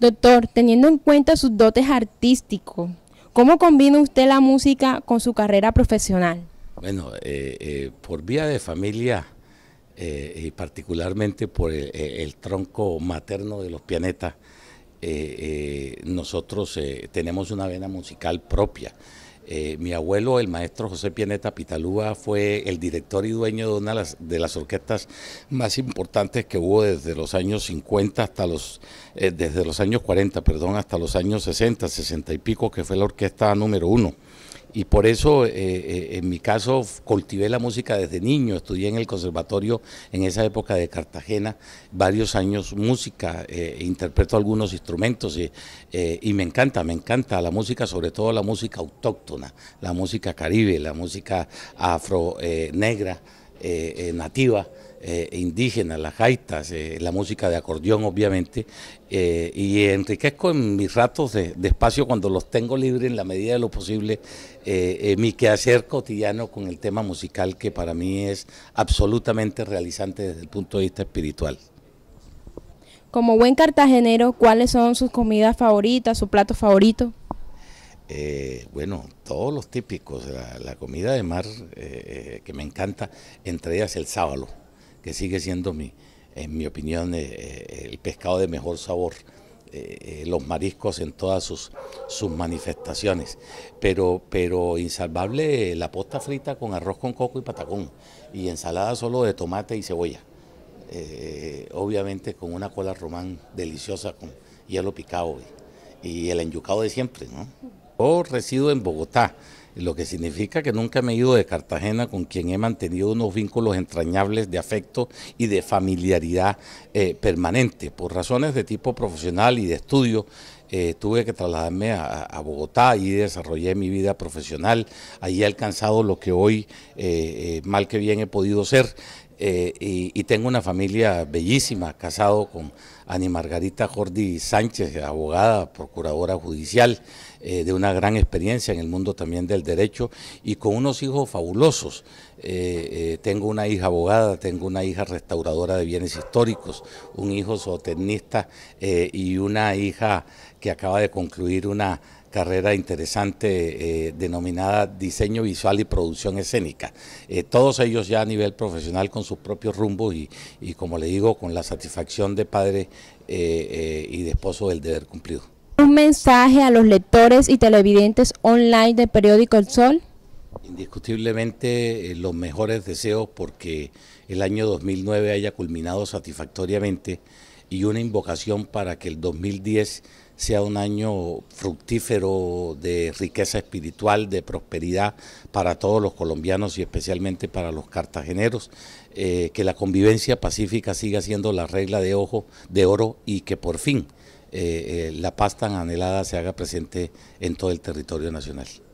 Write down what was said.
Doctor, teniendo en cuenta sus dotes artísticos, ¿cómo combina usted la música con su carrera profesional? Bueno, eh, eh, por vía de familia eh, y particularmente por el, el, tronco materno de los pianetas, nosotros tenemos una vena musical propia. Eh, mi abuelo, el maestro José Pianeta Pitalúa, fue el director y dueño de una de las, orquestas más importantes que hubo desde los años 50 hasta los, eh, desde los años 40, perdón, hasta los años 60, 60 y pico, que fue la orquesta número uno y por eso eh, eh, en mi caso cultivé la música desde niño, estudié en el conservatorio en esa época de Cartagena varios años música, eh, interpreto algunos instrumentos y, y, me encanta, me encanta la música, sobre todo la música autóctona, la música caribe, la música afro negra. Eh, eh, nativa, eh, e indígena, las jaitas, eh, la música de acordeón obviamente, eh, y enriquezco en mis ratos de, espacio cuando los tengo libre en la medida de lo posible mi quehacer cotidiano con el tema musical que para mí es absolutamente realizante desde el punto de vista espiritual. Como buen cartagenero, ¿cuáles son sus comidas favoritas, su plato favorito? Eh, bueno, todos los típicos, la, comida de mar eh, eh, que me encanta, entre ellas el sábalo, que sigue siendo mi, en mi opinión, el pescado de mejor sabor, los mariscos en todas sus, sus manifestaciones, pero, pero insalvable la posta frita con arroz con coco y patacón, y ensalada solo de tomate y cebolla, obviamente con una cola román deliciosa con hielo picado y, y el enyucado de siempre, ¿no? Yo resido en Bogotá, lo que significa que nunca me he ido de Cartagena, con quien he mantenido unos vínculos entrañables de afecto y de familiaridad eh, permanente. Por razones de tipo profesional y de estudio, eh, tuve que trasladarme a, Bogotá y desarrollé mi vida profesional. ahí he alcanzado lo que hoy, eh, mal que bien, he podido ser. y tengo una familia bellísima, casado con Ani Margarita Jordi Sánchez, abogada, procuradora judicial, eh, de una gran experiencia en el mundo también del derecho y con unos hijos fabulosos. Eh, eh, tengo una hija abogada, tengo una hija restauradora de bienes históricos, un hijo soternista y una hija que acaba de concluir una carrera interesante denominada diseño visual y producción escénica. todos ellos ya a nivel profesional con sus propios rumbos y, y, como le digo, con la satisfacción de padre eh, eh, y de esposo del deber cumplido. ¿Un mensaje a los lectores y televidentes online del periódico El Sol? Indiscutiblemente eh, los mejores deseos porque el año 2009 haya culminado satisfactoriamente y una invocación para que el 2010 sea un año fructífero de riqueza espiritual, de prosperidad para todos los colombianos y especialmente para los cartageneros, eh, que la convivencia pacífica siga siendo la regla de ojo de oro y que por fin eh, eh, la paz tan anhelada se haga presente en todo el territorio nacional.